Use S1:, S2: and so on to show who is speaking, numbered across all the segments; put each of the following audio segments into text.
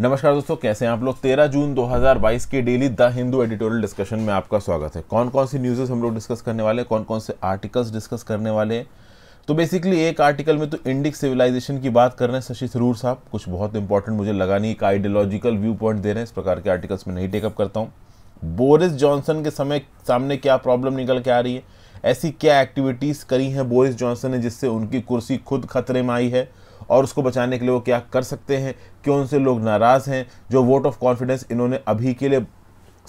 S1: नमस्कार दोस्तों कैसे हैं आप लोग 13 जून 2022 के daily the Hindu editorial discussion में आपका स्वागत है कौन कौन सी न्यूज़ेस हम लोग डिस्कस करने वाले हैं कौन कौन से आर्टिकल्स डिस्कस करने वाले हैं तो बेसिकली एक आर्टिकल में तो इंडिक सिविलाइजेशन की बात कर रहे हैं शशि थरूर साहब कुछ बहुत इंपॉर्टेंट मुझे लगा नहीं एक आइडियोलॉजिकल व्यू पॉइंट दे रहे हैं इस प्रकार के आर्टिकल्स में नहीं टेकअप करता हूँ बोरिस जॉनसन के समय सामने क्या प्रॉब्लम निकल के आ रही है ऐसी क्या एक्टिविटीज़ करी हैं बोरिस जॉनसन ने जिससे उनकी कुर्सी खुद खतरे में आई है और उसको बचाने के लिए वो क्या कर सकते हैं क्यों उनसे लोग नाराज़ हैं जो वोट ऑफ कॉन्फिडेंस इन्होंने अभी के लिए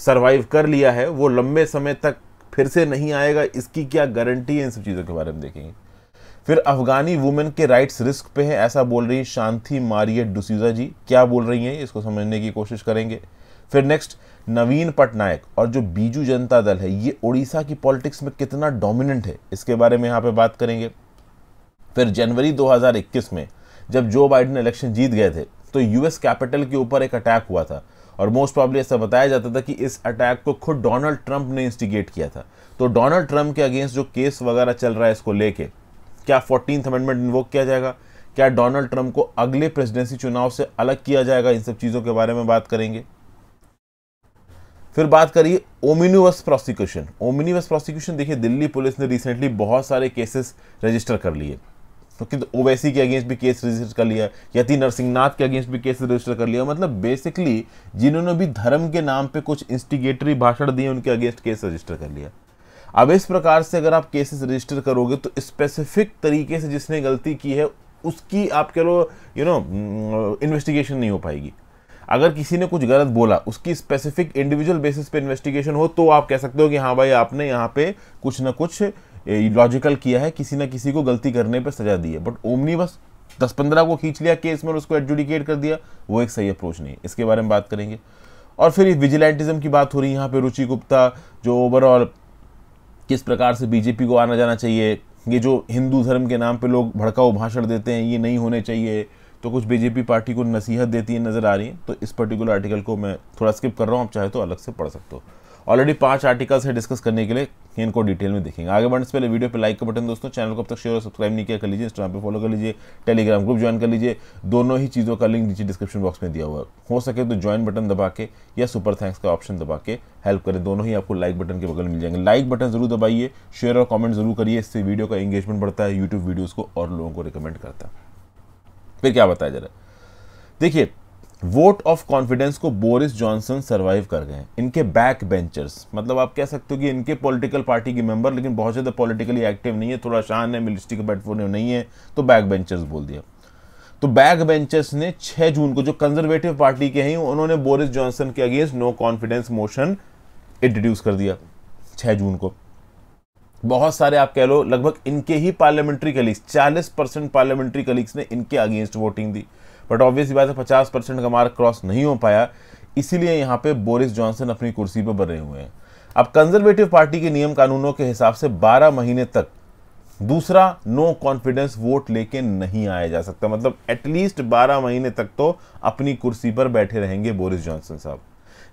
S1: सर्वाइव कर लिया है वो लंबे समय तक फिर से नहीं आएगा इसकी क्या गारंटी है इन सब चीज़ों के बारे में देखेंगे फिर अफगानी वुमेन के राइट्स रिस्क पे हैं ऐसा बोल रही शांति मारिय डुसीजा जी क्या बोल रही हैं इसको समझने की कोशिश करेंगे फिर नेक्स्ट नवीन पटनायक और जो बीजू जनता दल है ये उड़ीसा की पॉलिटिक्स में कितना डोमिनेंट है इसके बारे में यहाँ पे बात करेंगे फिर जनवरी 2021 में जब जो बाइडन इलेक्शन जीत गए थे तो यूएस कैपिटल के ऊपर एक अटैक हुआ था और मोस्ट प्रॉब्ली ऐसा बताया जाता था कि इस अटैक को खुद डोनाल्ड ट्रंप ने इंस्टिगेट किया था तो डोनाल्ड ट्रंप के अगेंस्ट जो केस वगैरह चल रहा है इसको लेके क्या फोर्टीन अमेंडमेंट इन्वोक किया जाएगा क्या डोनाल्ड ट्रंप को अगले प्रेसिडेंसी चुनाव से अलग किया जाएगा इन सब चीज़ों के बारे में बात करेंगे फिर बात करिए ओमिनिवस प्रोसिक्यूशन ओमिनिवस प्रोसिक्यूशन देखिए दिल्ली पुलिस ने रिसेंटली बहुत सारे केसेस रजिस्टर कर लिए किंतु तो ओवैसी के अगेंस्ट भी केस रजिस्टर कर लिया यति नरसिंहनाथ के अगेंस्ट भी केस रजिस्टर कर लिया मतलब बेसिकली जिन्होंने भी धर्म के नाम पे कुछ इंस्टिगेटरी भाषण दिए उनके अगेंस्ट केस रजिस्टर कर लिया अब इस प्रकार से अगर आप केसेस रजिस्टर करोगे तो स्पेसिफिक तरीके से जिसने गलती की है उसकी आप कह लो यू नो इन्वेस्टिगेशन नहीं हो पाएगी अगर किसी ने कुछ गलत बोला उसकी स्पेसिफिक इंडिविजुअल बेसिस पे इन्वेस्टिगेशन हो तो आप कह सकते हो कि हाँ भाई आपने यहाँ पे कुछ ना कुछ लॉजिकल किया है किसी ना किसी को गलती करने पर सजा दी है बट ओमनी बस दस पंद्रह को खींच लिया केस में और उसको एडजुडिकेट कर दिया वो एक सही अप्रोच नहीं इसके बारे में बात करेंगे और फिर विजिलेंटिज्म की बात हो रही है यहाँ पे रुचि गुप्ता जो ओवरऑल किस प्रकार से बीजेपी को आना जाना चाहिए ये जो हिंदू धर्म के नाम पे लोग भड़काऊ भाषण देते हैं ये नहीं होने चाहिए तो कुछ बीजेपी पार्टी को नसीहत देती है नज़र आ रही है तो इस पर्टिकुलर आर्टिकल को मैं थोड़ा स्किप कर रहा हूँ आप चाहे तो अलग से पढ़ सकते हो ऑलरेडी पांच आर्टिकल्स है डिस्कस करने के लिए इनको डिटेल में देखेंगे आगे बढ़ने से पहले वीडियो पे लाइक का बटन दोस्तों चैनल को अब तक शेयर और सब्सक्राइब नहीं किया कर लीजिए इंस्टाग्राम पे फॉलो कर लीजिए टेलीग्राम ग्रुप ज्वाइन कर लीजिए दोनों ही चीज़ों का लिंक नीचे डिस्क्रिप्शन बॉक्स में दिया हुआ है हो सके तो ज्वाइन बटन दबा के या सुपर थैंक्स का ऑप्शन दबा के हेल्प करें दोनों ही आपको लाइक बटन के बगल मिल जाएंगे लाइक बटन जरूर दबाइए शेयर और कॉमेंट जरूर करिए इससे वीडियो का एंगेजमेंट बढ़ता है यूट्यूब वीडियोज़ को और लोगों को रिकमेंड करता है फिर क्या बताया जरा देखिए वोट ऑफ कॉन्फिडेंस को बोरिस जॉनसन सरवाइव कर गए इनके बैक बेंचर्स मतलब आप कह सकते हो कि इनके पॉलिटिकल पार्टी के मेंबर लेकिन बहुत ज़्यादा पॉलिटिकली एक्टिव नहीं है थोड़ा शान है मिलिस्टिक बैटफोन नहीं है तो बैक बेंचर्स बोल दिया तो बैक बेंचर्स ने 6 जून को जो कंजर्वेटिव पार्टी के हैं उन्होंने बोरिस जॉनसन के against no confidence motion introduce कर दिया 6 जून को बहुत सारे आप कह लो लगभग इनके ही parliamentary colleagues 40 percent parliamentary colleagues ने इनके अगेंस्ट वोटिंग दी बट ऑब्वियस बात है पचास परसेंट का मार्क क्रॉस नहीं हो पाया इसीलिए यहाँ पे बोरिस जॉनसन अपनी कुर्सी पर बने हुए हैं अब कंजर्वेटिव पार्टी के नियम कानूनों के हिसाब से 12 महीने तक दूसरा नो कॉन्फिडेंस वोट लेके नहीं आया जा सकता मतलब एटलीस्ट 12 महीने तक तो अपनी कुर्सी पर बैठे रहेंगे बोरिस जॉनसन साहब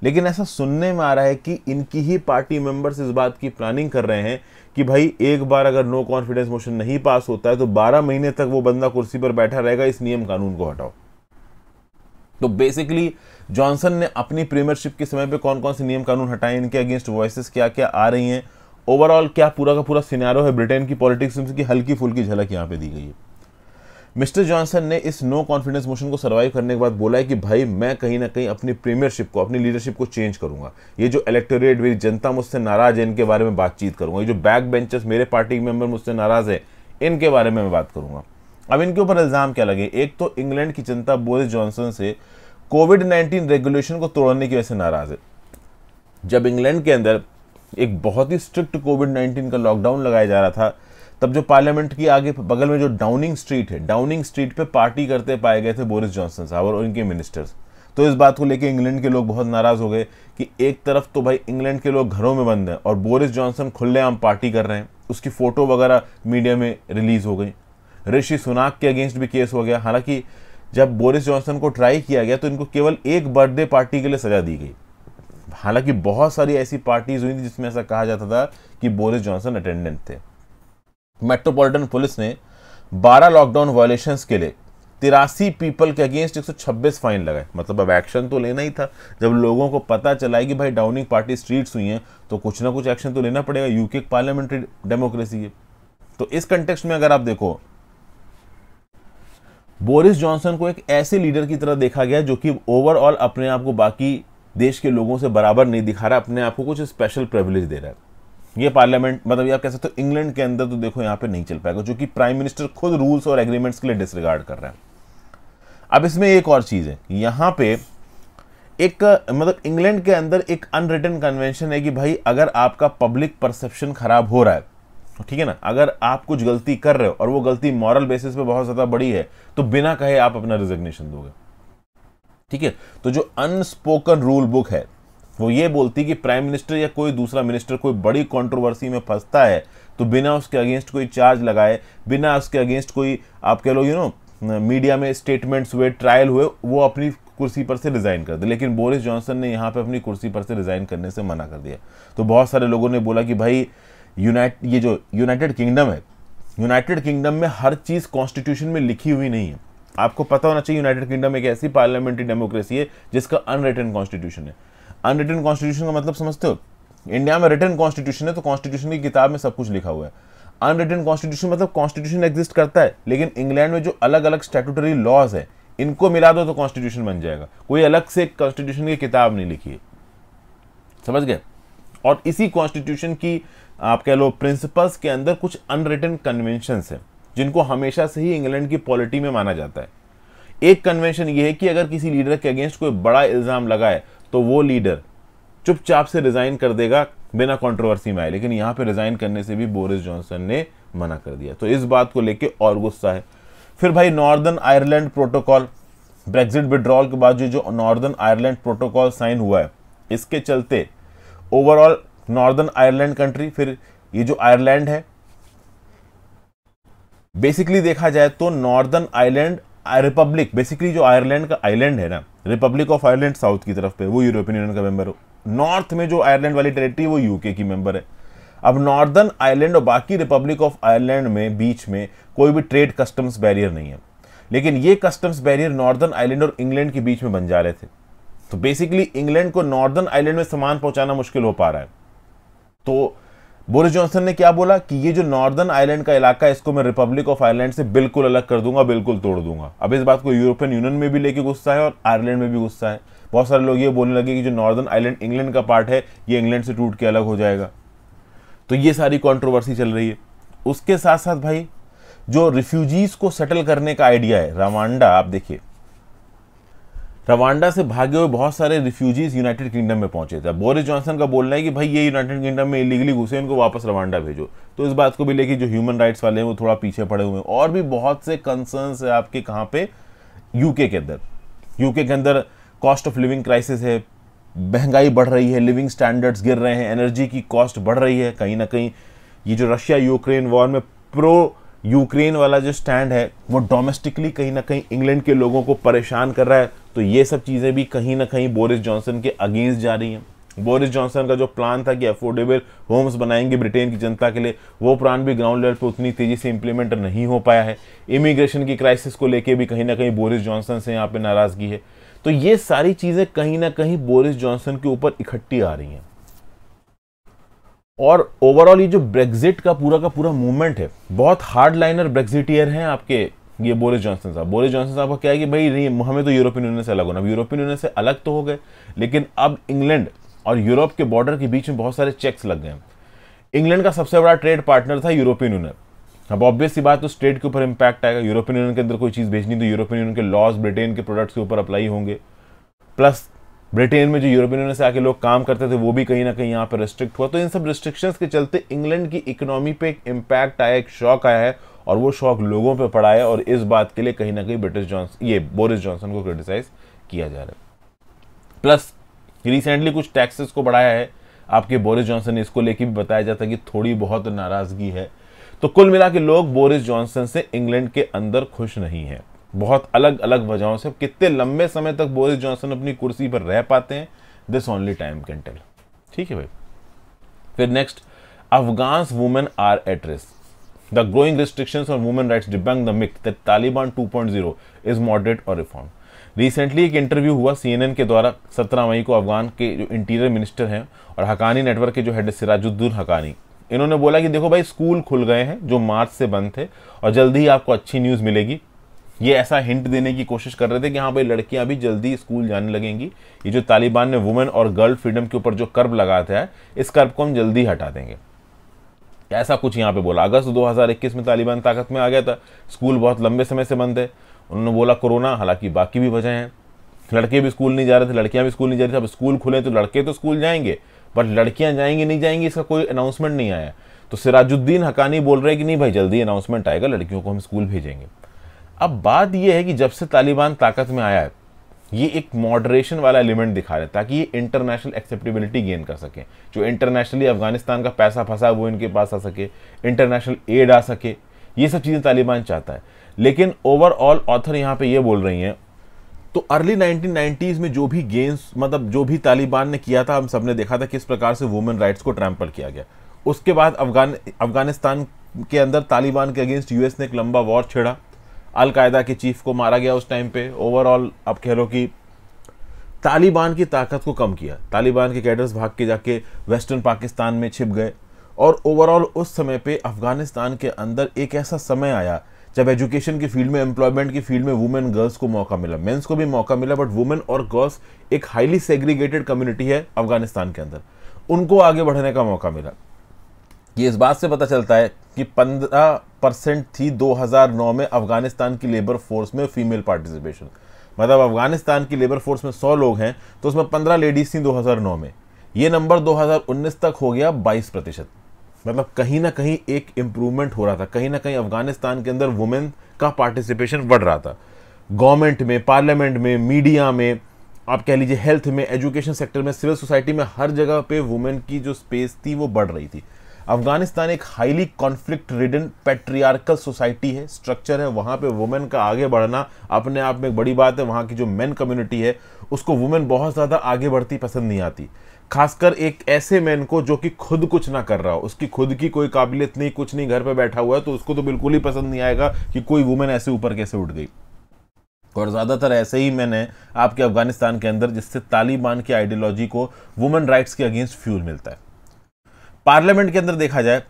S1: लेकिन ऐसा सुनने में आ रहा है कि इनकी ही पार्टी मेंबर्स इस बात की प्लानिंग कर रहे हैं कि भाई एक बार अगर नो कॉन्फिडेंस मोशन नहीं पास होता है तो 12 महीने तक वो बंदा कुर्सी पर बैठा रहेगा इस नियम कानून को हटाओ तो बेसिकली जॉनसन ने अपनी प्रीमियरशिप के समय पे कौन कौन से नियम कानून हटाए इनके अगेंस्ट वॉइस क्या क्या आ रही हैं ओवरऑल क्या पूरा का पूरा सिनारो है ब्रिटेन की पॉलिटिक्स की हल्की फुल्की झलक यहाँ पे दी गई है मिस्टर जॉनसन ने इस नो कॉन्फिडेंस मोशन को सर्वाइव करने के बाद बोला है कि भाई मैं कहीं ना कहीं अपनी प्रीमियरशिप को अपनी लीडरशिप को चेंज करूंगा ये जो इलेक्टोरेट मेरी जनता मुझसे नाराज है इनके बारे में बातचीत करूंगा ये जो बैक बेंचर्स मेरे पार्टी के मेंबर मुझसे नाराज है इनके बारे में मैं बात करूंगा अब इनके ऊपर इल्ज़ाम क्या लगे एक तो इंग्लैंड की जनता बोरिस जॉनसन से कोविड नाइन्टीन रेगुलेशन को तोड़ने की वजह से नाराज है जब इंग्लैंड के अंदर एक बहुत ही स्ट्रिक्ट कोविड नाइन्टीन का लॉकडाउन लगाया जा रहा था तब जो पार्लियामेंट की आगे बगल में जो डाउनिंग स्ट्रीट है डाउनिंग स्ट्रीट पे पार्टी करते पाए गए थे बोरिस जॉनसन साहब और उनके मिनिस्टर्स तो इस बात को लेकर इंग्लैंड के लोग बहुत नाराज हो गए कि एक तरफ तो भाई इंग्लैंड के लोग घरों में बंद हैं और बोरिस जॉनसन खुलेआम पार्टी कर रहे हैं उसकी फ़ोटो वगैरह मीडिया में रिलीज़ हो गई ऋषि सुनाक के अगेंस्ट भी केस हो गया हालांकि जब बोरिस जॉनसन को ट्राई किया गया तो इनको केवल एक बर्थडे पार्टी के लिए सजा दी गई हालांकि बहुत सारी ऐसी पार्टीज हुई थी जिसमें ऐसा कहा जाता था कि बोरिस जॉनसन अटेंडेंट थे मेट्रोपॉलिटन पुलिस ने 12 लॉकडाउन वायलेशंस के लिए तिरासी पीपल के अगेंस्ट 126 फाइन लगाए मतलब अब एक्शन तो लेना ही था जब लोगों को पता चला है कि भाई डाउनिंग पार्टी स्ट्रीट्स हुई हैं तो कुछ ना कुछ एक्शन तो लेना पड़ेगा यूके पार्लियामेंट्री डेमोक्रेसी है तो इस कंटेक्स्ट में अगर आप देखो बोरिस जॉनसन को एक ऐसे लीडर की तरह देखा गया जो कि ओवरऑल अपने आप को बाकी देश के लोगों से बराबर नहीं दिखा रहा अपने आप को कुछ स्पेशल प्रिविलेज दे रहा है ये पार्लियामेंट मतलब ये आप कह सकते हो इंग्लैंड के अंदर तो देखो यहाँ पे नहीं चल पाएगा जो कि प्राइम मिनिस्टर खुद रूल्स और एग्रीमेंट्स के लिए डिसरिगार्ड कर रहे हैं अब इसमें एक और चीज़ है यहाँ पे एक मतलब इंग्लैंड के अंदर एक अनरिटन कन्वेंशन है कि भाई अगर आपका पब्लिक परसेप्शन खराब हो रहा है ठीक है ना अगर आप कुछ गलती कर रहे हो और वो गलती मॉरल बेसिस पे बहुत ज़्यादा बड़ी है तो बिना कहे आप अपना रिजिग्नेशन दोगे ठीक है तो जो अनस्पोकन रूल बुक है वो ये बोलती कि प्राइम मिनिस्टर या कोई दूसरा मिनिस्टर कोई बड़ी कंट्रोवर्सी में फंसता है तो बिना उसके अगेंस्ट कोई चार्ज लगाए बिना उसके अगेंस्ट कोई आप कह लो यू नो मीडिया में स्टेटमेंट्स हुए ट्रायल हुए वो अपनी कुर्सी पर से रिज़ाइन कर दे लेकिन बोरिस जॉनसन ने यहाँ पे अपनी कुर्सी पर से रिज़ाइन करने से मना कर दिया तो बहुत सारे लोगों ने बोला कि भाई यूनाइट ये जो यूनाइटेड किंगडम है यूनाइटेड किंगडम में हर चीज़ कॉन्स्टिट्यूशन में लिखी हुई नहीं है आपको पता होना चाहिए यूनाइटेड किंगडम एक ऐसी पार्लियामेंट्री डेमोक्रेसी है जिसका अनरिटन कॉन्स्टिट्यूशन है अनरिटन कॉन्स्टिट्यूशन का मतलब समझते हो इंडिया में रिटर्न कॉन्स्टिट्यूशन है तो कॉन्स्टिट्यूशन की किताब में सब कुछ लिखा हुआ है अनरिटन कॉन्स्टिट्यूशन मतलब कॉन्स्टिट्यूशन एग्जिस्ट करता है लेकिन इंग्लैंड में जो अलग अलग स्टेटूटरी लॉज है इनको मिला दो तो कॉन्स्टिट्यूशन बन जाएगा कोई अलग से कॉन्स्टिट्यूशन की किताब नहीं लिखी है समझ गए और इसी कॉन्स्टिट्यूशन की आप कह लो प्रिंसिपल्स के अंदर कुछ अनरिटन कन्वेंशंस हैं जिनको हमेशा से ही इंग्लैंड की पॉलिटी में माना जाता है एक कन्वेंशन ये है कि अगर किसी लीडर के अगेंस्ट कोई बड़ा इल्ज़ाम लगाए तो वो लीडर चुपचाप से रिज़ाइन कर देगा बिना कंट्रोवर्सी में आए लेकिन यहाँ पे रिज़ाइन करने से भी बोरिस जॉनसन ने मना कर दिया तो इस बात को लेके और गुस्सा है फिर भाई Northern Ireland protocol Brexit withdrawal के बाद जो जो नॉर्दर्न आयरलैंड प्रोटोकॉल साइन हुआ है इसके चलते ओवरऑल नॉर्दर्न आयरलैंड कंट्री फिर ये जो आयरलैंड है बेसिकली देखा जाए तो नॉर्दर्न आयरलैंड रिपब्लिक बेसिकली जो आयरलैंड का आइलैंड है ना रिपब्लिक ऑफ आयरलैंड साउथ की तरफ पे वो यूरोपियन यूनियन का मेंबर हो नॉर्थ में जो आयरलैंड वाली टेरिटरी वो यूके की मेंबर है अब नॉर्दर्न आयरलैंड और बाकी रिपब्लिक ऑफ आयरलैंड में बीच में कोई भी ट्रेड कस्टम्स बैरियर नहीं है लेकिन ये कस्टम्स बैरियर नॉर्दर्न आइलैंड और इंग्लैंड के बीच में बन जा रहे थे तो बेसिकली इंग्लैंड को नॉर्दर्न आइलैंड में सामान पहुंचाना मुश्किल हो पा रहा है तो बोरिस जॉनसन ने क्या बोला कि ये जो नॉर्दर्न आइलैंड का इलाका है इसको मैं रिपब्लिक ऑफ आयरलैंड से बिल्कुल अलग कर दूंगा बिल्कुल तोड़ दूंगा अब इस बात को यूरोपियन यूनियन में भी लेके गुस्सा है और आयरलैंड में भी गुस्सा है बहुत सारे लोग ये बोलने लगे कि जो नॉर्दर्न आइलैंड इंग्लैंड का पार्ट है ये इंग्लैंड से टूट के अलग हो जाएगा तो ये सारी कॉन्ट्रोवर्सी चल रही है उसके साथ साथ भाई जो रिफ्यूजीज़ को सेटल करने का आइडिया है रामांडा आप देखिए रवांडा से भागे हुए बहुत सारे रिफ्यूजीज यूनाइटेड किंगडम में पहुंचे थे बोरिस जॉनसन का बोलना है कि भाई ये यूनाइटेड किंगडम में इलीगली घुसे उनको वापस रवांडा भेजो तो इस बात को भी लेके जो ह्यूमन राइट्स वाले हैं वो थोड़ा पीछे पड़े हुए हैं और भी बहुत से कंसर्नस है आपके कहाँ पे यूके के अंदर यूके के अंदर कॉस्ट ऑफ लिविंग क्राइसिस है महंगाई बढ़ रही है लिविंग स्टैंडर्ड्स गिर रहे हैं एनर्जी की कॉस्ट बढ़ रही है कहीं ना कहीं ये जो रशिया यूक्रेन वॉर में प्रो यूक्रेन वाला जो स्टैंड है वो डोमेस्टिकली कहीं ना कहीं इंग्लैंड के लोगों को परेशान कर रहा है तो ये सब चीज़ें भी कहीं ना कहीं बोरिस जॉनसन के अगेंस्ट जा रही हैं बोरिस जॉनसन का जो प्लान था कि अफोर्डेबल होम्स बनाएंगे ब्रिटेन की जनता के लिए वो प्लान भी ग्राउंड लेवल पर उतनी तेज़ी से इम्प्लीमेंट नहीं हो पाया है इमिग्रेशन की क्राइसिस को लेकर भी कहीं ना कहीं बोरिस जॉनसन से यहाँ पर नाराज़गी है तो ये सारी चीज़ें कहीं ना कहीं बोरिस जॉनसन के ऊपर इकट्ठी आ रही हैं और ओवरऑल ये जो ब्रेग्जिट का पूरा का पूरा मूवमेंट है बहुत हार्ड लाइनर ब्रेग्जिटियर हैं आपके ये बोरिस जॉनसन साहब बोरिस जॉनसन साहब का क्या है कि भाई नहीं हमें तो यूरोपियन यूनियन से अलग होना अब यूरोपियन यूनियन से अलग तो हो गए लेकिन अब इंग्लैंड और यूरोप के बॉर्डर के बीच में बहुत सारे चेक्स लग गए हैं इंग्लैंड का सबसे बड़ा ट्रेड पार्टनर था यूरोपियन यूनियन अब ऑब्वियस बात तो स्टेट के ऊपर इंपैक्ट आएगा यूरोपियन यूनियन के अंदर कोई चीज़ भेजनी तो यूरोपियन यूनियन के लॉज ब्रिटेन के प्रोडक्ट्स के ऊपर अप्लाई होंगे प्लस ब्रिटेन में जो यूरोपियन यूनियन से आके लोग काम करते थे वो भी कहीं ना कहीं यहाँ पर रिस्ट्रिक्ट हुआ तो इन सब रिस्ट्रिक्शंस के चलते इंग्लैंड की इकोनॉमी पे एक इम्पैक्ट आया एक शॉक आया है और वो शौक लोगों पर पड़ा है और इस बात के लिए कहीं ना कहीं ब्रिटिश जॉन्स ये बोरिस जॉनसन को क्रिटिसाइज किया जा रहा है प्लस रिसेंटली कुछ टैक्सेस को बढ़ाया है आपके बोरिस जॉनसन ने इसको लेके भी बताया जाता है कि थोड़ी बहुत नाराज़गी है तो कुल मिला के लोग बोरिस जॉनसन से इंग्लैंड के अंदर खुश नहीं है बहुत अलग अलग वजहों से कितने लंबे समय तक बोरिस जॉनसन अपनी कुर्सी पर रह पाते हैं this only time can tell ठीक है भाई फिर next Afghans women are at risk restriction on restrictions on women the debunk the Taliban two point 2.0 is moderate और रिफॉर्म रिसेंटली एक इंटरव्यू हुआ सीएनएन के द्वारा 17 मई को अफगान के जो इंटीरियर मिनिस्टर हैं और हकानी नेटवर्क के जो हेड सिराजुद्दीन हकानी इन्होंने बोला कि देखो भाई स्कूल खुल गए हैं जो मार्च से बंद थे और जल्दी ही आपको अच्छी न्यूज़ मिलेगी ये ऐसा हिंट देने की कोशिश कर रहे थे कि हाँ भाई लड़कियाँ भी जल्दी स्कूल जाने लगेंगी ये जो तालिबान ने वुमेन और गर्ल फ्रीडम के ऊपर जो कर्ब लगाया है इस कर्ब को हम जल्दी हटा देंगे ऐसा कुछ यहाँ पे बोला अगस्त 2021 में तालिबान ताकत में आ गया था स्कूल बहुत लंबे समय से बंद है उन्होंने बोला कोरोना हालांकि बाकी भी वजह हैं लड़के भी स्कूल नहीं जा रहे थे लड़कियाँ भी स्कूल नहीं जा रही थी अब स्कूल खुले तो लड़के तो स्कूल जाएंगे बट लड़कियाँ जाएंगी नहीं जाएंगी इसका कोई अनाउंसमेंट नहीं आया तो सिराजुद्दीन हकानी बोल रहे कि नहीं भाई जल्दी अनाउंसमेंट आएगा लड़कियों को हम स्कूल भेजेंगे अब बात यह है कि जब से तालिबान ताकत में आया है ये एक मॉडरेशन वाला एलिमेंट दिखा रहा है ताकि ये इंटरनेशनल एक्सेप्टेबिलिटी गेन कर सकें जो इंटरनेशनली अफगानिस्तान का पैसा फंसा वो इनके पास आ सके इंटरनेशनल एड आ सके ये सब चीज़ें तालिबान चाहता है लेकिन ओवरऑल ऑथर यहाँ पे ये बोल रही हैं तो अर्ली नाइनटीन में जो भी गेंस मतलब जो भी तालिबान ने किया था हम सब ने देखा था किस प्रकार से वुमेन राइट्स को ट्रैम्पल किया गया उसके बाद अफगान अफगानिस्तान के अंदर तालिबान के अगेंस्ट यूएस ने एक लंबा वॉर छेड़ा अलकायदा के चीफ को मारा गया उस टाइम पे ओवरऑल आप कह लो कि तालिबान की ताकत को कम किया तालिबान के कैडर्स भाग के जाके वेस्टर्न पाकिस्तान में छिप गए और ओवरऑल उस समय पे अफ़गानिस्तान के अंदर एक ऐसा समय आया जब एजुकेशन की फील्ड में एम्प्लॉयमेंट की फील्ड में वुमेन गर्ल्स को मौका मिला मेंस को भी मौका मिला बट वुमेन और गर्ल्स एक हाईली सेग्रीगेटेड कम्युनिटी है अफगानिस्तान के अंदर उनको आगे बढ़ने का मौका मिला ये इस बात से पता चलता है कि 15 परसेंट थी 2009 में अफगानिस्तान की लेबर फोर्स में फीमेल पार्टिसिपेशन मतलब अफगानिस्तान की लेबर फोर्स में 100 लोग हैं तो उसमें 15 लेडीज़ थी 2009 में ये नंबर 2019 तक हो गया 22 प्रतिशत मतलब कहीं ना कहीं एक इम्प्रूवमेंट हो रहा था कहीं ना कहीं अफगानिस्तान के अंदर वुमेन का पार्टिसिपेशन बढ़ रहा था गवर्नमेंट में पार्लियामेंट में मीडिया में आप कह लीजिए हेल्थ में एजुकेशन सेक्टर में सिविल सोसाइटी में हर जगह पे वुमेन की जो स्पेस थी वो बढ़ रही थी अफगानिस्तान एक highly conflict ridden patriarchal society है स्ट्रक्चर है वहाँ पे वुमेन का आगे बढ़ना अपने आप में एक बड़ी बात है वहाँ की जो मेन कम्युनिटी है उसको वुमेन बहुत ज़्यादा आगे बढ़ती पसंद नहीं आती खासकर एक ऐसे मैन को जो कि खुद कुछ ना कर रहा हो उसकी खुद की कोई काबिलियत नहीं कुछ नहीं घर पर बैठा हुआ है तो उसको तो बिल्कुल ही पसंद नहीं आएगा कि कोई वुमेन ऐसे ऊपर कैसे उठ गई और ज़्यादातर ऐसे ही मैन है आपके अफगानिस्तान के अंदर जिससे तालिबान की आइडियोलॉजी को वुमेन राइट्स के अगेंस्ट फ्यूल मिलता है पार्लियामेंट के अंदर देखा जाए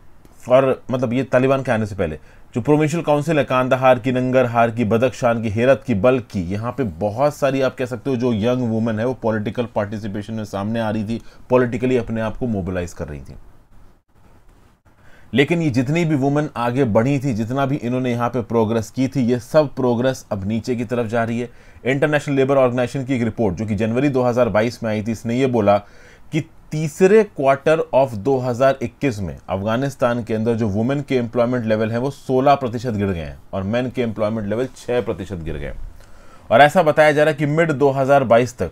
S1: और मतलब ये तालिबान के आने से पहले जो प्रोविंशियल काउंसिल है कांदाहार की नंगरहार की बदखशान की हेरत की बल की यहाँ पे बहुत सारी आप कह सकते हो जो यंग वुमेन है वो पॉलिटिकल पार्टिसिपेशन में सामने आ रही थी पॉलिटिकली अपने आप को मोबिलाइज कर रही थी लेकिन ये जितनी भी वुमेन आगे बढ़ी थी जितना भी इन्होंने यहाँ पे प्रोग्रेस की थी ये सब प्रोग्रेस अब नीचे की तरफ जा रही है इंटरनेशनल लेबर ऑर्गेनाइजेशन की एक रिपोर्ट जो कि जनवरी 2022 में आई थी इसने ये बोला कि तीसरे क्वार्टर ऑफ 2021 में अफगानिस्तान के अंदर जो वुमेन के एम्प्लॉयमेंट लेवल है वो 16 प्रतिशत गिर गए हैं और मेन के एम्प्लॉयमेंट लेवल 6 प्रतिशत गिर गए और ऐसा बताया जा रहा है कि मिड 2022 तक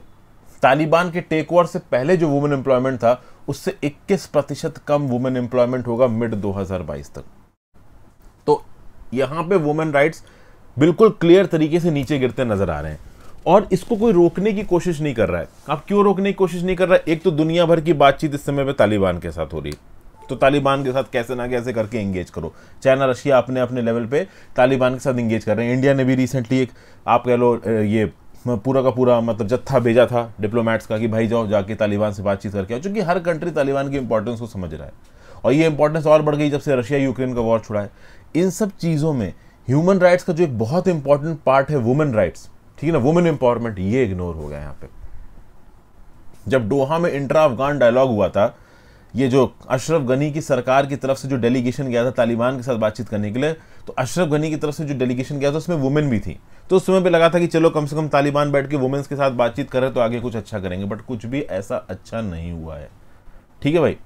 S1: तालिबान के टेक ओवर से पहले जो वुमेन एम्प्लॉयमेंट था उससे 21 प्रतिशत कम वुमेन एम्प्लॉयमेंट होगा मिड 2022 तक तो यहां पे वुमेन राइट्स बिल्कुल क्लियर तरीके से नीचे गिरते नजर आ रहे हैं और इसको कोई रोकने की कोशिश नहीं कर रहा है आप क्यों रोकने की कोशिश नहीं कर रहा है एक तो दुनिया भर की बातचीत इस समय पर तालिबान के साथ हो रही है तो तालिबान के साथ कैसे ना कैसे करके इंगेज करो चाइना रशिया अपने अपने लेवल पे तालिबान के साथ इंगेज कर रहे हैं इंडिया ने भी रिसेंटली एक आप कह लो ये पूरा का पूरा मतलब जत्था भेजा था डिप्लोमेट्स का कि भाई जाओ जाके तालिबान से बातचीत करके आओ चूँकि हर कंट्री तालिबान की इंपॉर्टेंस को समझ रहा है और ये इंपॉर्टेंस और बढ़ गई जब से रशिया यूक्रेन का वॉर छुड़ा है इन सब चीज़ों में ह्यूमन राइट्स का जो एक बहुत इंपॉर्टेंट पार्ट है वुमेन राइट्स ठीक है ना वुमेन एम्पावरमेंट ये इग्नोर हो गया यहाँ पे जब डोहा में इंट्रा अफगान डायलॉग हुआ था ये जो अशरफ गनी की सरकार की तरफ से जो डेलीगेशन गया था तालिबान के साथ बातचीत करने के लिए तो अशरफ गनी की तरफ से जो डेलीगेशन गया था उसमें वुमेन भी थी तो उस समय भी लगा था कि चलो कम से कम तालिबान बैठ के वुमेन्स के साथ बातचीत करें तो आगे कुछ अच्छा करेंगे बट कुछ भी ऐसा अच्छा नहीं हुआ है ठीक है भाई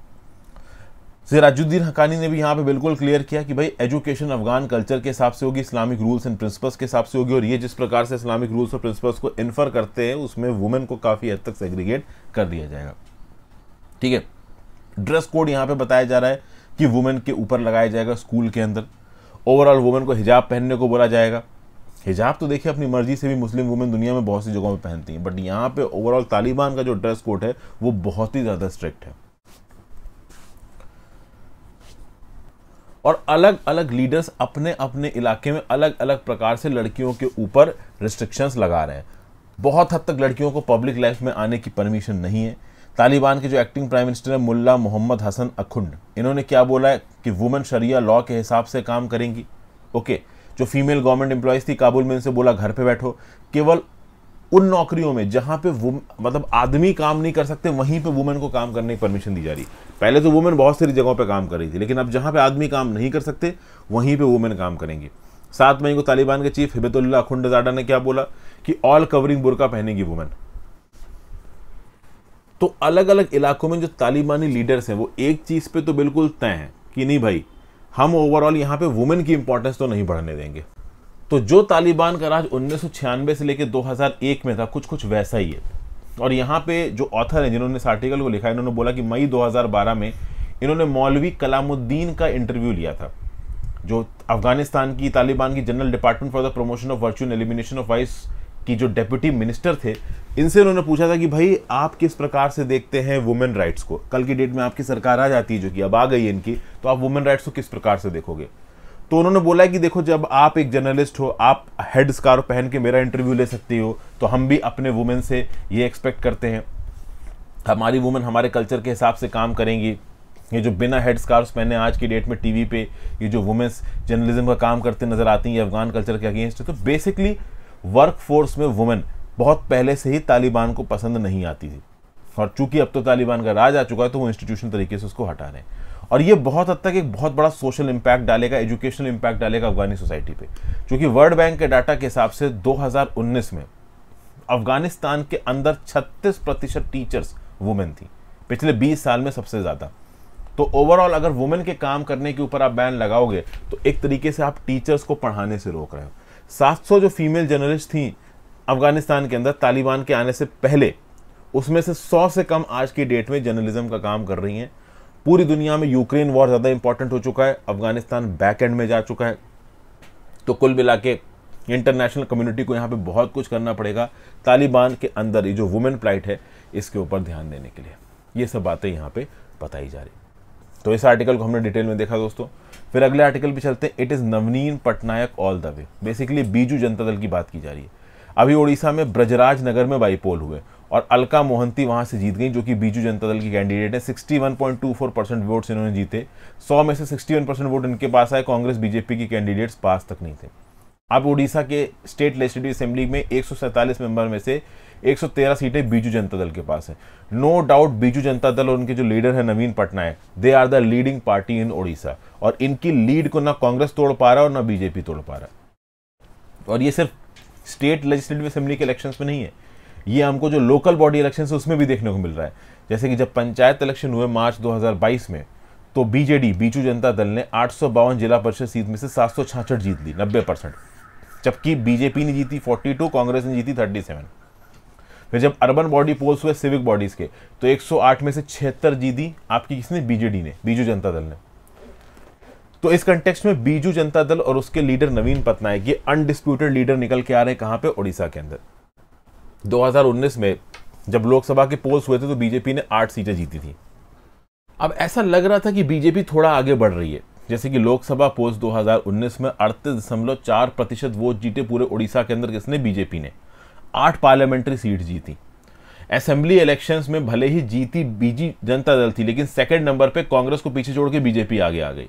S1: सिराजुद्दीन हकानी ने भी यहाँ पे बिल्कुल क्लियर किया कि भाई एजुकेशन अफगान कल्चर के हिसाब से होगी इस्लामिक रूल्स एंड प्रिंसिपल्स के हिसाब से होगी और ये जिस प्रकार से इस्लामिक रूल्स और प्रिंसिपल्स को इन्फर करते हैं उसमें वुमेन को काफ़ी हद तक सेग्रीगेट कर दिया जाएगा ठीक है ड्रेस कोड यहाँ पे बताया जा रहा है कि वुमेन के ऊपर लगाया जाएगा स्कूल के अंदर ओवरऑल वुमेन को हिजाब पहनने को बोला जाएगा हिजाब तो देखिए अपनी मर्जी से भी मुस्लिम वुमेन दुनिया में बहुत सी जगहों में पहनती हैं बट यहाँ पे ओवरऑल तालिबान का जो ड्रेस कोड है वो बहुत ही ज़्यादा स्ट्रिक्ट है और अलग अलग लीडर्स अपने अपने इलाके में अलग अलग प्रकार से लड़कियों के ऊपर रिस्ट्रिक्शंस लगा रहे हैं बहुत हद तक लड़कियों को पब्लिक लाइफ में आने की परमिशन नहीं है तालिबान के जो एक्टिंग प्राइम मिनिस्टर हैं मुल्ला मोहम्मद हसन अखुंड इन्होंने क्या बोला है कि वुमेन शरिया लॉ के हिसाब से काम करेंगी ओके जो फीमेल गवर्नमेंट एम्प्लॉयज़ थी काबुल में इनसे बोला घर पे बैठो केवल उन नौकरियों में जहां पे वो मतलब आदमी काम नहीं कर सकते वहीं पे वुमेन को काम करने की परमिशन दी जा रही पहले तो वुमेन बहुत सारी जगहों पे काम कर रही थी लेकिन अब जहां पे आदमी काम नहीं कर सकते वहीं पे वुमेन काम करेंगी सात मई को तालिबान के चीफ हिबतुल्ला अखुंडजाडा ने क्या बोला कि ऑल कवरिंग बुरका पहनेगी वुमेन तो अलग अलग इलाकों में जो तालिबानी लीडर्स हैं वो एक चीज़ पे तो बिल्कुल तय है कि नहीं भाई हम ओवरऑल यहाँ पे वुमेन की इंपॉर्टेंस तो नहीं बढ़ने देंगे तो जो तालिबान का राज उन्नीस से लेकर 2001 में था कुछ कुछ वैसा ही है और यहाँ पे जो ऑथर हैं जिन्होंने इस आर्टिकल को लिखा इन्होंने बोला कि मई 2012 में इन्होंने मौलवी कलामुद्दीन का इंटरव्यू लिया था जो अफगानिस्तान की तालिबान की general department for the promotion of virtual elimination of vice की जो डेप्यूटी मिनिस्टर थे इनसे उन्होंने पूछा था कि भाई आप किस प्रकार से देखते हैं वुमेन राइट्स को कल की डेट में आपकी सरकार आ जाती है जो कि अब आ गई इनकी तो आप वुमेन राइट्स को किस प्रकार से देखोगे तो उन्होंने बोला कि देखो जब आप एक जर्नलिस्ट हो आप हेड स्कार पहन के मेरा इंटरव्यू ले सकती हो तो हम भी अपने वुमेन से ये एक्सपेक्ट करते हैं हमारी वुमेन हमारे कल्चर के हिसाब से काम करेंगी ये जो बिना हेड स्कार्स पहने आज की डेट में टीवी पे ये जो वुमेंस जर्नलिज्म का काम करते नज़र आती हैं अफगान कल्चर के अगेंस्ट तो बेसिकली वर्क फोर्स में वुमेन बहुत पहले से ही तालिबान को पसंद नहीं आती थी और चूंकि अब तो तालिबान का राज आ चुका है तो वो इंस्टीट्यूशन तरीके से उसको हटा रहे हैं और ये बहुत हद तक एक बहुत बड़ा सोशल इम्पैक्ट डालेगा एजुकेशनल इम्पैक्ट डालेगा अफगानी सोसाइटी पे क्योंकि वर्ल्ड बैंक के डाटा के हिसाब से 2019 में अफगानिस्तान के अंदर 36 प्रतिशत टीचर्स वुमेन थी पिछले 20 साल में सबसे ज़्यादा तो ओवरऑल अगर वुमेन के काम करने के ऊपर आप बैन लगाओगे तो एक तरीके से आप टीचर्स को पढ़ाने से रोक रहे हो सात जो फीमेल जर्नलिस्ट थी अफगानिस्तान के अंदर तालिबान के आने से पहले उसमें से सौ से कम आज की डेट में जर्नलिज्म का काम कर रही हैं पूरी दुनिया में यूक्रेन वॉर ज़्यादा इंपॉर्टेंट हो चुका है अफगानिस्तान बैक एंड में जा चुका है तो कुल मिला के इंटरनेशनल कम्युनिटी को यहाँ पे बहुत कुछ करना पड़ेगा तालिबान के अंदर ये जो वुमेन प्लाइट है इसके ऊपर ध्यान देने के लिए ये सब बातें यहाँ पे बताई जा रही तो इस आर्टिकल को हमने डिटेल में देखा दोस्तों फिर अगले आर्टिकल पे चलते हैं it is Naveen Patnaik all the way basically Biju Janata Dal की बात की जा रही है अभी उड़ीसा में ब्रजराज नगर में बाईपोल हुए और अलका मोहंती वहाँ से जीत गई जो कि बीजू जनता दल की कैंडिडेट है 61.24 परसेंट वोट्स इन्होंने जीते 100 में से 61 परसेंट वोट इनके पास आए कांग्रेस बीजेपी की कैंडिडेट्स पास तक नहीं थे अब उड़ीसा के स्टेट लेजिस्लेटिव असेंबली में एक मेंबर में से 113 सीटें बीजू जनता दल के पास है नो डाउट बीजू जनता दल और उनके जो लीडर है Naveen Patnaik they are the leading party in Odisha और इनकी लीड को ना कांग्रेस तोड़ पा रहा और ना बीजेपी तोड़ पा रहा और ये सिर्फ स्टेट लेजिस्लेटिव असेंबली के इलेक्शन में नहीं है ये हमको जो लोकल बॉडी इलेक्शन है उसमें भी देखने को मिल रहा है जैसे कि जब पंचायत इलेक्शन हुए मार्च 2022 में तो बीजेडी बीजू जनता दल ने आठ जिला परिषद सीट में से सात जीत ली नब्बे परसेंट जबकि बीजेपी ने जीती 42 कांग्रेस ने जीती 37 फिर जब अर्बन बॉडी पोल्स हुए सिविक बॉडीज के तो 108 में से छिहत्तर जीती आपकी किसने बीजेडी ने बीजू जनता दल ने तो इस कंटेक्स में बीजू जनता दल और उसके लीडर नवीन पटनायक ये अनडिस्प्यूटेड लीडर निकल के आ रहे हैं कहां पे ओडिशा के अंदर 2019 में जब लोकसभा के पोल्स हुए थे तो बीजेपी ने आठ सीटें जीती थी अब ऐसा लग रहा था कि बीजेपी थोड़ा आगे बढ़ रही है जैसे कि लोकसभा पोल्स 2019 में अड़तीस दशमलव चार प्रतिशत वोट जीते पूरे उड़ीसा के अंदर किसने बीजेपी ने आठ पार्लियामेंट्री सीट जीती असेंबली इलेक्शंस में भले ही जीती बीजी जनता दल थी लेकिन सेकंड नंबर पे कांग्रेस को पीछे छोड़ के बीजेपी आगे आ गई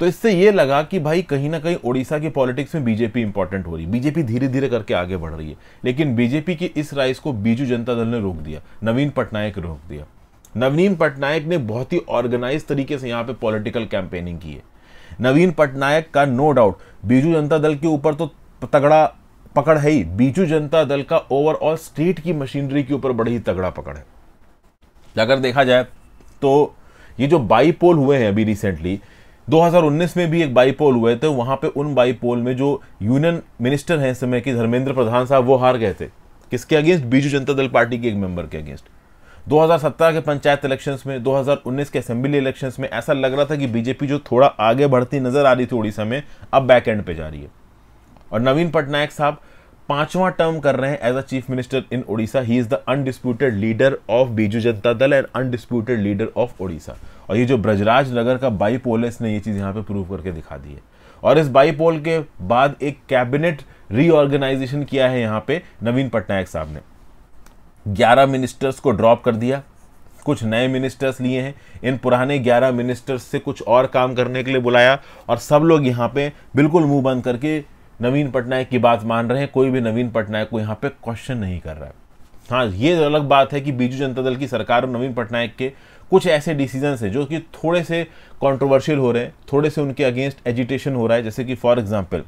S1: तो इससे ये लगा कि भाई कहीं ना कहीं ओडिशा की पॉलिटिक्स में बीजेपी इंपॉर्टेंट हो रही है बीजेपी धीरे धीरे करके आगे बढ़ रही है लेकिन बीजेपी की इस राइस को बीजू जनता दल ने रोक दिया नवीन पटनायक रोक दिया नवीन पटनायक ने बहुत ही ऑर्गेनाइज तरीके से यहाँ पे पॉलिटिकल कैंपेनिंग की है नवीन पटनायक का नो डाउट बीजू जनता दल के ऊपर तो तगड़ा पकड़ है ही बीजू जनता दल का ओवरऑल स्टेट की मशीनरी के ऊपर बड़ी ही तगड़ा पकड़ है अगर देखा जाए तो ये जो बाईपोल हुए हैं अभी रिसेंटली 2019 में भी एक बाईपोल हुए थे वहां पे उन बाईपोल में जो यूनियन मिनिस्टर हैं समय की धर्मेंद्र प्रधान साहब वो हार गए थे किसके अगेंस्ट बीजू जनता दल पार्टी के एक मेंबर के अगेंस्ट 2017 के पंचायत इलेक्शंस में 2019 के असेंबली इलेक्शंस में ऐसा लग रहा था कि बीजेपी जो थोड़ा आगे बढ़ती नजर आ रही थी उड़ीसा में अब बैक एंड पे जा रही है और नवीन पटनायक साहब पांचवा टर्म कर रहे हैं as a chief minister in Odisha he is the undisputed leader of Biju Janata Dal and undisputed leader of Odisha और ये जो ब्रजराज नगर का बाईपोलस ने ये चीज़ यहाँ पे प्रूव करके दिखा दी है और इस बाईपोल के बाद एक कैबिनेट रीऑर्गेनाइजेशन किया है यहाँ पे नवीन पटनायक साहब ने ग्यारह मिनिस्टर्स को ड्रॉप कर दिया कुछ नए मिनिस्टर्स लिए हैं इन पुराने 11 मिनिस्टर्स से कुछ और काम करने के लिए बुलाया और सब लोग यहाँ पे बिल्कुल मुंह बंद करके नवीन पटनायक की बात मान रहे हैं कोई भी नवीन पटनायक को यहाँ पे क्वेश्चन नहीं कर रहा है हाँ ये तो अलग बात है कि बीजू जनता दल की सरकार और नवीन पटनायक के कुछ ऐसे डिसीजंस हैं जो कि थोड़े से कंट्रोवर्शियल हो रहे हैं थोड़े से उनके अगेंस्ट एजिटेशन हो रहा है जैसे कि for example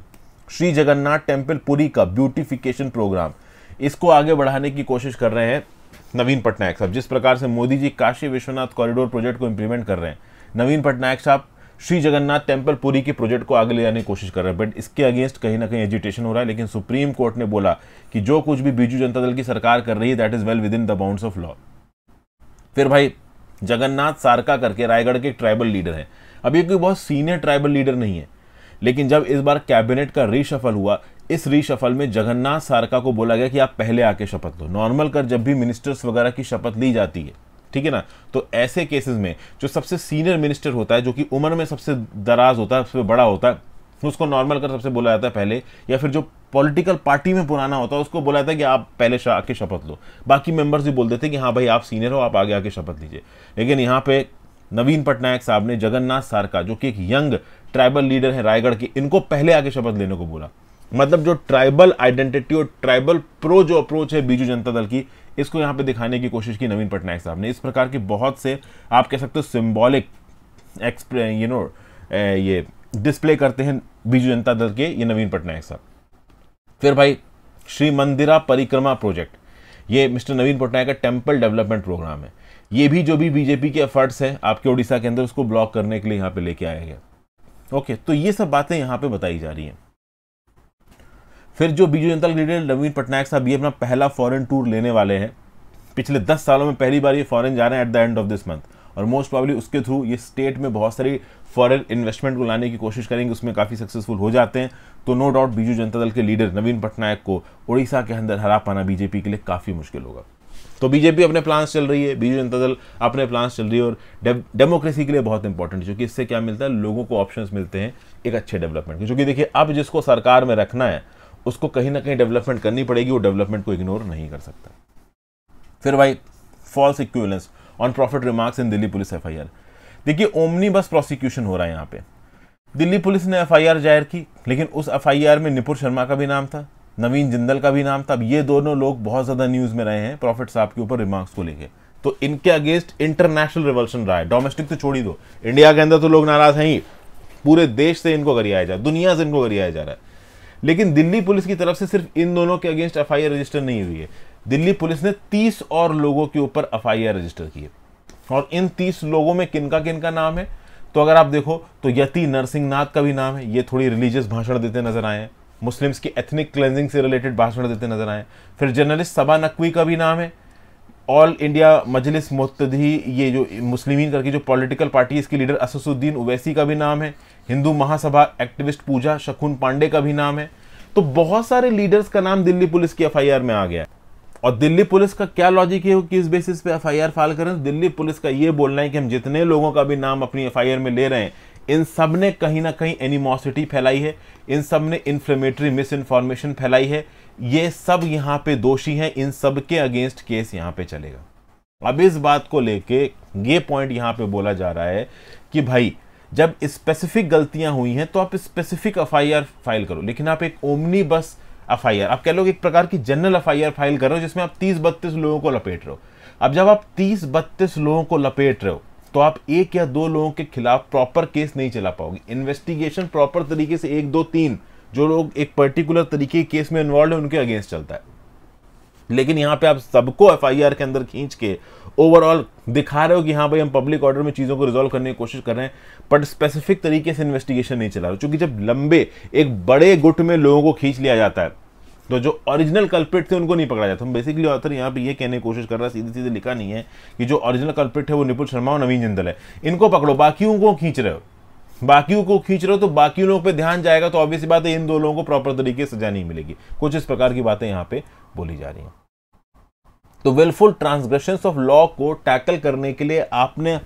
S1: Shri Jagannath temple Puri का ब्यूटिफिकेशन प्रोग्राम इसको आगे बढ़ाने की कोशिश कर रहे हैं नवीन पटनायक साहब जिस प्रकार से मोदी जी काशी विश्वनाथ कॉरिडोर प्रोजेक्ट को इम्प्लीमेंट कर रहे हैं नवीन पटनायक साहब श्री जगन्नाथ टेम्पल पुरी के प्रोजेक्ट को आगे ले जाने की कोशिश कर रहे हैं बट इसके अगेंस्ट कहीं ना कहीं एजिटेशन हो रहा है लेकिन सुप्रीम कोर्ट ने बोला कि जो कुछ भी बीजू जनता दल की सरकार कर रही है that is well within the bound of law फिर भाई जगन्नाथ सारका करके रायगढ़ के एक ट्राइबल लीडर हैं अब ये कोई बहुत सीनियर ट्राइबल लीडर नहीं है लेकिन जब इस बार कैबिनेट का रीशफल हुआ इस रीशफल में जगन्नाथ सारका को बोला गया कि आप पहले आके शपथ लो नॉर्मल कर जब भी मिनिस्टर्स वगैरह की शपथ ली जाती है ठीक है ना तो ऐसे केसेस में जो सबसे सीनियर मिनिस्टर होता है जो कि उम्र में सबसे दराज होता है सबसे बड़ा होता है उसको नॉर्मल कर सबसे बोला जाता है पहले या फिर जो पॉलिटिकल पार्टी में पुराना होता है उसको बोला जाता है कि आप पहले आके शपथ लो बाकी मेंबर्स भी बोल देते हैं कि हाँ भाई आप सीनियर हो आप आगे आके शपथ लीजिए लेकिन यहाँ पे नवीन पटनायक साहब ने जगन्नाथ सारका जो कि एक यंग ट्राइबल लीडर है रायगढ़ के इनको पहले आके शपथ लेने को बोला मतलब जो ट्राइबल आइडेंटिटी और ट्राइबल प्रो जो अप्रोच है बीजू जनता दल की इसको यहाँ पे दिखाने की कोशिश की नवीन पटनायक साहब ने इस प्रकार के बहुत से आप कह सकते हो सिम्बॉलिक एक्सप्रे यू नो ये डिस्प्ले करते हैं बीजू जनता दल के ये नवीन पटनायक साहब फिर भाई श्री मंदिरा परिक्रमा प्रोजेक्ट ये मिस्टर नवीन पटनायक का टेम्पल डेवलपमेंट प्रोग्राम है ये भी जो भी बीजेपी के एफर्ट्स हैं आपके उड़ीसा के अंदर उसको ब्लॉक करने के लिए यहाँ पे लेके आया गया ओके तो ये सब बातें यहाँ पे बताई जा रही हैं फिर जो बीजू जनता लीडर नवीन पटनायक साहब ये अपना पहला फॉरेन टूर लेने वाले हैं पिछले दस सालों में पहली बार ये फॉरेन जा रहे हैं at the end of this month और मोस्ट प्रॉब्ली उसके थ्रू ये स्टेट में बहुत सारी फॉरेन इन्वेस्टमेंट को लाने की कोशिश करेंगे उसमें काफ़ी सक्सेसफुल हो जाते हैं तो नो डाउट बीजू जनता दल के लीडर नवीन पटनायक को उड़ीसा के अंदर हरा पाना बीजेपी के लिए काफ़ी मुश्किल होगा तो बीजेपी अपने प्लान्स चल रही है बीजू जनता दल अपने प्लान्स चल रही है और डेमोक्रेसी के लिए बहुत इंपॉर्टेंट है क्योंकि इससे क्या मिलता है लोगों को ऑप्शंस मिलते हैं एक अच्छे डेवलपमेंट के क्योंकि देखिए अब जिसको सरकार में रखना है उसको कहीं ना कहीं डेवलपमेंट करनी पड़ेगी वो डेवलपमेंट को इग्नोर नहीं कर सकता फिर भाई false equivalence on prophet remarks in Delhi police F देखिए ओमनी बस प्रोसिक्यूशन हो रहा है यहाँ पे दिल्ली पुलिस ने एफ जाहिर की लेकिन उस एफ में निपुर शर्मा का भी नाम था नवीन जिंदल का भी नाम था अब ये दोनों लोग बहुत ज़्यादा न्यूज़ में रहे हैं प्रॉफिट साहब के ऊपर रिमार्क्स को लेके तो इनके अगेंस्ट इंटरनेशनल रिवॉल्यूशन रहा है डोमेस्टिक तो छोड़ ही दो इंडिया के अंदर तो लोग नाराज़ हैं ही पूरे देश से इनको गरियाया जा दुनिया से इनको गरियाया जा रहा है लेकिन दिल्ली पुलिस की तरफ से सिर्फ इन दोनों के अगेंस्ट एफ रजिस्टर नहीं हुई है दिल्ली पुलिस ने तीस और लोगों के ऊपर एफ रजिस्टर की है और इन तीस लोगों में किनका किनका नाम है तो अगर आप देखो तो यति नरसिंह नाथ का भी नाम है ये थोड़ी रिलीजियस भाषण देते नजर आए हैं मुस्लिम्स की एथनिक क्लेंजिंग से रिलेटेड भाषण देते नजर आए फिर जर्नलिस्ट सबा नकवी का भी नाम है ऑल इंडिया मजलिस मुतदी ये जो मुस्लिमीन करके जो पॉलिटिकल पार्टी इसकी लीडर असदुद्दीन उवैसी का भी नाम है हिंदू महासभा एक्टिविस्ट पूजा शकुन पांडे का भी नाम है तो बहुत सारे लीडर्स का नाम दिल्ली पुलिस की एफ में आ गया और दिल्ली पुलिस का क्या लॉजिक है किस बेसिस पे एफ फाइल करें दिल्ली पुलिस का ये बोलना है कि हम जितने लोगों का भी नाम अपनी एफ में ले रहे हैं इन सब ने कहीं ना कहीं एनिमोसिटी फैलाई है इन सब ने इन्फ्लेमेटरी मिस इन्फॉर्मेशन फैलाई है ये सब यहाँ पे दोषी हैं इन सब के अगेंस्ट केस यहाँ पे चलेगा अब इस बात को लेके ये पॉइंट यहाँ पे बोला जा रहा है कि भाई जब स्पेसिफिक गलतियाँ हुई हैं तो आप स्पेसिफिक एफ फाइल करो लेकिन आप एक ओमनी बस एफ आप कह लो एक प्रकार की जनरल एफ फाइल कर रहे हो जिसमें आप तीस बत्तीस लोगों को लपेट रहे हो अब जब आप तीस बत्तीस लोगों को लपेट रहे हो तो आप एक या दो लोगों के खिलाफ प्रॉपर केस नहीं चला पाओगे इन्वेस्टिगेशन प्रॉपर तरीके से एक दो तीन जो लोग एक पर्टिकुलर तरीके के केस में इन्वॉल्व है उनके अगेंस्ट चलता है लेकिन यहां पे आप सबको एफ के अंदर खींच के ओवरऑल दिखा रहे हो कि हाँ भाई हम पब्लिक ऑर्डर में चीज़ों को रिजोल्व करने की कोशिश कर रहे हैं बट स्पेसिफिक तरीके से इन्वेस्टिगेशन नहीं चला रहे क्योंकि जब लंबे एक बड़े गुट में लोगों को खींच लिया जाता है तो जो ओरिजिनल कल्पेट थे उनको नहीं पकड़ा जाता हम बेसिकली ऑथर यहाँ पे ये कहने की कोशिश कर रहा है सीधे सीधे लिखा नहीं है कि जो ओरिजिनल कल्पेट है वो निपुल शर्मा और नवीन जिंदल है इनको पकड़ो बाकी को खींच रहे हो बाकी को खींच रहे हो तो बाकी लोगों पे ध्यान जाएगा तो ऑब्वियस बात है इन दो लोगों को प्रॉपर तरीके से सजा नहीं मिलेगी कुछ इस प्रकार की बातें यहाँ पे बोली जा रही हैं तो विलफुल ट्रांसग्रेशन ऑफ लॉ को टैकल करने के लिए आपने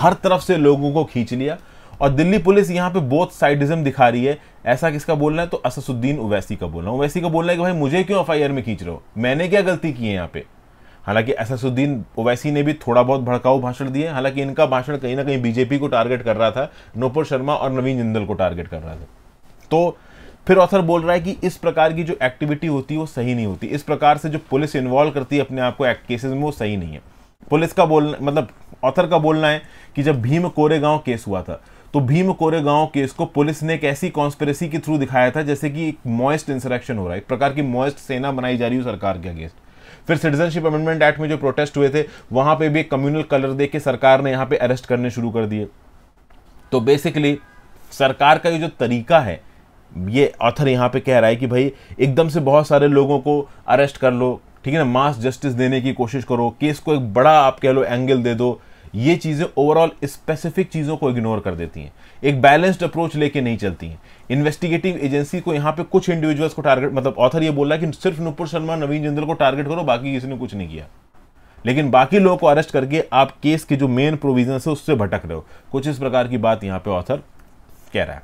S1: हर तरफ से लोगों को खींच लिया और दिल्ली पुलिस यहाँ पे बहुत साइडिज्म दिखा रही है ऐसा किसका बोलना है तो असदुद्दीन उवैसी का बोलना उवैसी का बोलना है कि भाई मुझे क्यों एफ में खींच रहे हो मैंने क्या गलती की है यहाँ पे हालांकि असदुद्दीन ओवैसी ने भी थोड़ा बहुत भड़काऊ भाषण दिए हालांकि इनका भाषण कहीं ना कहीं बीजेपी को टारगेट कर रहा था नोपुर शर्मा और नवीन जिंदल को टारगेट कर रहा था तो फिर ऑथर बोल रहा है कि इस प्रकार की जो एक्टिविटी होती है वो सही नहीं होती इस प्रकार से जो पुलिस इन्वॉल्व करती है अपने आप को एक्ट केसेज में वो सही नहीं है पुलिस का बोलना मतलब ऑथर का बोलना है कि जब भीम कोरेगांव केस हुआ था तो भीम कोरेगांव केस को पुलिस ने एक ऐसी कॉन्स्पेरेसी के थ्रू दिखाया था जैसे कि एक मॉइस्ट इंसरेक्शन हो रहा है एक प्रकार की मॉइस्ट सेना बनाई जा रही है सरकार के अगेंस्ट फिर सिटीजनशिप अमेंडमेंट एक्ट में जो प्रोटेस्ट हुए थे वहां पे भी एक कम्युनल कलर दे के सरकार ने यहाँ पे अरेस्ट करने शुरू कर दिए तो बेसिकली सरकार का ये जो तरीका है ये ऑथर यहाँ पे कह रहा है कि भाई एकदम से बहुत सारे लोगों को अरेस्ट कर लो ठीक है ना मास जस्टिस देने की कोशिश करो केस को एक बड़ा आप कह लो एंगल दे दो ये चीज़ें ओवरऑल स्पेसिफिक चीज़ों को इग्नोर कर देती हैं एक बैलेंस्ड अप्रोच लेके नहीं चलती हैं इन्वेस्टिगेटिव एजेंसी को यहाँ पे कुछ इंडिविजुअल्स को टारगेट मतलब ऑथर ये बोल रहा है कि सिर्फ नुपुर शर्मा नवीन जिंदल को टारगेट करो बाकी किसी ने कुछ नहीं किया लेकिन बाकी लोगों को अरेस्ट करके आप केस के जो मेन प्रोविजन है उससे भटक रहे हो कुछ इस प्रकार की बात यहाँ पे ऑथर कह रहा है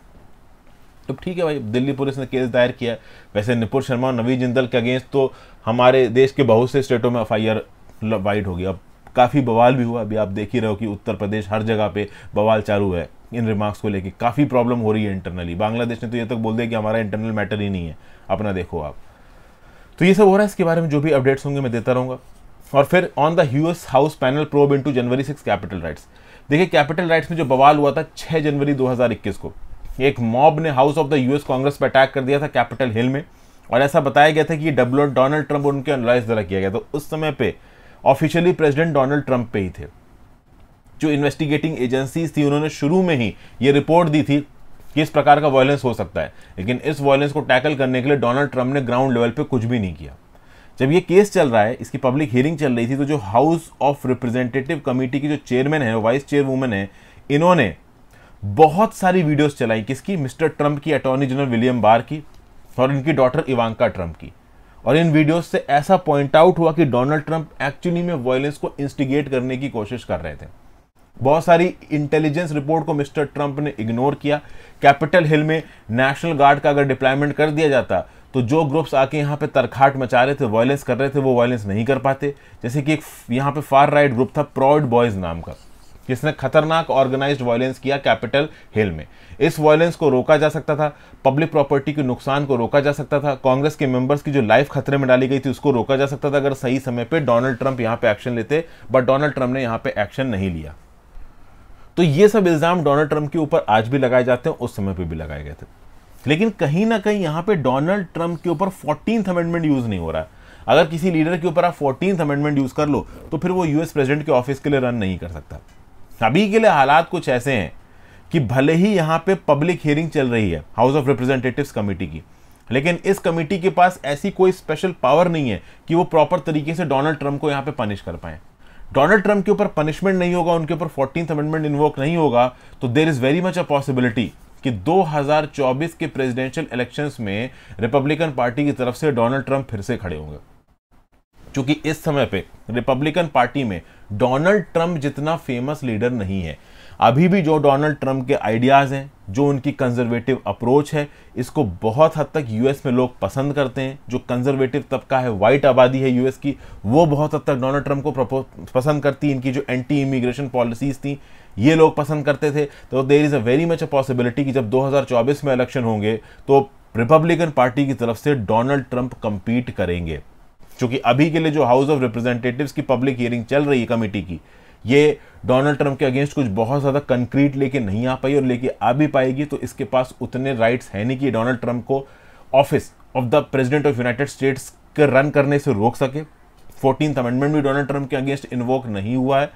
S1: तो ठीक है भाई दिल्ली पुलिस ने केस दायर किया वैसे निपुर शर्मा और नवीन जिंदल के अगेंस्ट तो हमारे देश के बहुत से स्टेटों में एफ आई आर वाइड होगी अब काफ़ी बवाल भी हुआ अभी आप देख ही रहे हो कि उत्तर प्रदेश हर जगह पे बवाल चालू है इन रिमार्क्स को लेके काफ़ी प्रॉब्लम हो रही है इंटरनली बांग्लादेश ने तो ये तक बोल दिया कि हमारा इंटरनल मैटर ही नहीं है अपना देखो आप तो ये सब हो रहा है इसके बारे में जो भी अपडेट्स होंगे मैं देता रहूँगा और फिर on the US house panel probe into January six capitol riots देखिए कैपिटल राइट्स में जो बवाल हुआ था छः जनवरी दो को एक मॉब ने house of the US Congress पर अटैक कर दिया था कैपिटल हिल में और ऐसा बताया गया था कि डब्ल्यू डोनाल्ड ट्रंप और उनके अनलाइज द्वारा किया गया था उस समय पे ऑफिशियली प्रेसिडेंट डोनाल्ड ट्रंप पे ही थे जो इन्वेस्टिगेटिंग एजेंसीज थी उन्होंने शुरू में ही ये रिपोर्ट दी थी कि इस प्रकार का वायलेंस हो सकता है लेकिन इस वायलेंस को टैकल करने के लिए डोनाल्ड ट्रंप ने ग्राउंड लेवल पर कुछ भी नहीं किया जब ये केस चल रहा है इसकी पब्लिक हियरिंग चल रही थी तो जो हाउस ऑफ रिप्रेजेंटेटिव कमेटी की जो चेयरमैन है वाइस चेयरवूमेन है इन्होंने बहुत सारी वीडियोस चलाई किसकी मिस्टर ट्रंप की अटॉर्नी जनरल विलियम बार की और इनकी डॉटर इवांका ट्रंप की और इन वीडियोस से ऐसा पॉइंट आउट हुआ कि डोनाल्ड ट्रंप एक्चुअली में वायलेंस को इंस्टिगेट करने की कोशिश कर रहे थे बहुत सारी इंटेलिजेंस रिपोर्ट को मिस्टर ट्रंप ने इग्नोर किया कैपिटल हिल में नेशनल गार्ड का अगर डिप्लॉयमेंट कर दिया जाता तो जो ग्रुप्स आके यहाँ पे तरखाट मचा रहे थे वायलेंस कर रहे थे वो वायलेंस नहीं कर पाते जैसे कि एक यहाँ पे फार राइट ग्रुप था प्रॉड बॉयज़ नाम का किसने खतरनाक ऑर्गेनाइज्ड वायलेंस किया कैपिटल हिल में इस वायलेंस को रोका जा सकता था पब्लिक प्रॉपर्टी के नुकसान को रोका जा सकता था कांग्रेस के मेंबर्स की जो लाइफ खतरे में डाली गई थी उसको रोका जा सकता था अगर सही समय पर डोनाल्ड ट्रंप यहां पे एक्शन लेते बट डोनाल्ड ट्रंप ने यहां पे एक्शन नहीं लिया तो ये सब इल्ज़ाम डोनाल्ड ट्रंप के ऊपर आज भी लगाए जाते हैं उस समय पर भी लगाए गए थे लेकिन कहीं ना कहीं यहां पे डोनाल्ड ट्रंप के ऊपर फोर्टीन अमेंडमेंट यूज़ नहीं हो रहा है अगर किसी लीडर के ऊपर आप फोर्टीन अमेंडमेंट यूज़ कर लो तो फिर वो यूएस प्रेसिडेंट के ऑफिस के लिए रन नहीं कर सकता अभी के लिए हालात कुछ ऐसे हैं कि भले ही यहाँ पे पब्लिक हियरिंग चल रही है हाउस ऑफ रिप्रेजेंटेटिव्स कमेटी की लेकिन इस कमेटी के पास ऐसी कोई स्पेशल पावर नहीं है कि वो प्रॉपर तरीके से डोनाल्ड ट्रंप को यहाँ पे पनिश कर पाए डोनाल्ड ट्रंप के ऊपर पनिशमेंट नहीं होगा उनके ऊपर फोर्टीन अमेंडमेंट इन्वोक नहीं होगा तो there is very much a possibility कि 2024 के प्रेसिडेंशियल इलेक्शंस में रिपब्लिकन पार्टी की तरफ से डोनाल्ड ट्रंप फिर से खड़े होंगे क्योंकि इस समय पे रिपब्लिकन पार्टी में डोनाल्ड ट्रंप जितना फेमस लीडर नहीं है अभी भी जो डोनाल्ड ट्रंप के आइडियाज़ हैं जो उनकी कंजर्वेटिव अप्रोच है इसको बहुत हद तक यूएस में लोग पसंद करते हैं जो कंजर्वेटिव तबका है वाइट आबादी है यूएस की वो बहुत हद तक डोनाल्ड ट्रंप को पसंद करती इनकी जो एंटी इमिग्रेशन पॉलिसीज़ थी ये लोग पसंद करते थे तो there is a very much a possibility कि जब 2024 में इलेक्शन होंगे तो रिपब्लिकन पार्टी की तरफ से डोनाल्ड ट्रंप कम्पीट करेंगे चूंकि अभी के लिए जो हाउस ऑफ रिप्रेजेंटेटिव्स की पब्लिक हियरिंग चल रही है कमेटी की ये डोनाल्ड ट्रंप के अगेंस्ट कुछ बहुत ज़्यादा कंक्रीट लेके नहीं आ पाई और लेके आ भी पाएगी तो इसके पास उतने राइट्स हैं नहीं कि डोनाल्ड ट्रंप को office of the president of United States के रन करने से रोक सके फोर्टीन अमेंडमेंट भी डोनाल्ड ट्रंप के अगेंस्ट इन्वोक नहीं हुआ है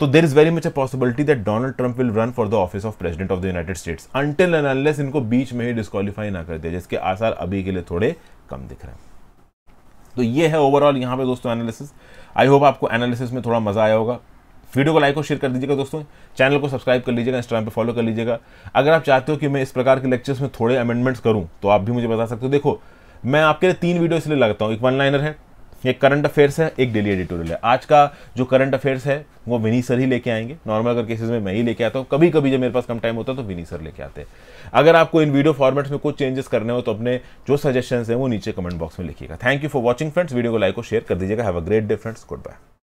S1: तो there is very much a possibility that Donald Trump will run for the office of president of the United States until and unless इनको बीच में ही डिस्कालीफाई ना कर दिया जिसके आसार अभी के लिए थोड़े कम दिख रहे हैं तो ये है ओवरऑल यहाँ पे दोस्तों एनालिसिस आई होप आपको एनालिसिस में थोड़ा मज़ा आया होगा वीडियो को लाइक और शेयर कर दीजिएगा दोस्तों चैनल को सब्सक्राइब कर लीजिएगा इंस्टाग्राम पे फॉलो कर लीजिएगा अगर आप चाहते हो कि मैं इस प्रकार के लेक्चर्स में थोड़े अमेंडमेंट्स करूँ तो आप भी मुझे बता सकते हो देखो मैं आपके लिए तीन वीडियो इसलिए लगता हूँ एक वन लाइनर है एक करंट अफेयर्स है एक डेली एडिटोरियल है आज का जो करंट अफेयर्स है वो विनी सर ही लेके आएंगे नॉर्मल अगर केसेस में मैं ही लेके आता हूँ कभी कभी जब मेरे पास कम टाइम होता है तो विनी सर लेके आते हैं अगर आपको इन वीडियो फॉर्मेट्स में कुछ चेंजेस करने हो तो अपने जो सजेशन हैं वो नीचे कमेंट बॉक्स में लिखिएगा thank you for watching friends video को लाइक और शेयर कर दीजिएगा have a great day friends good bye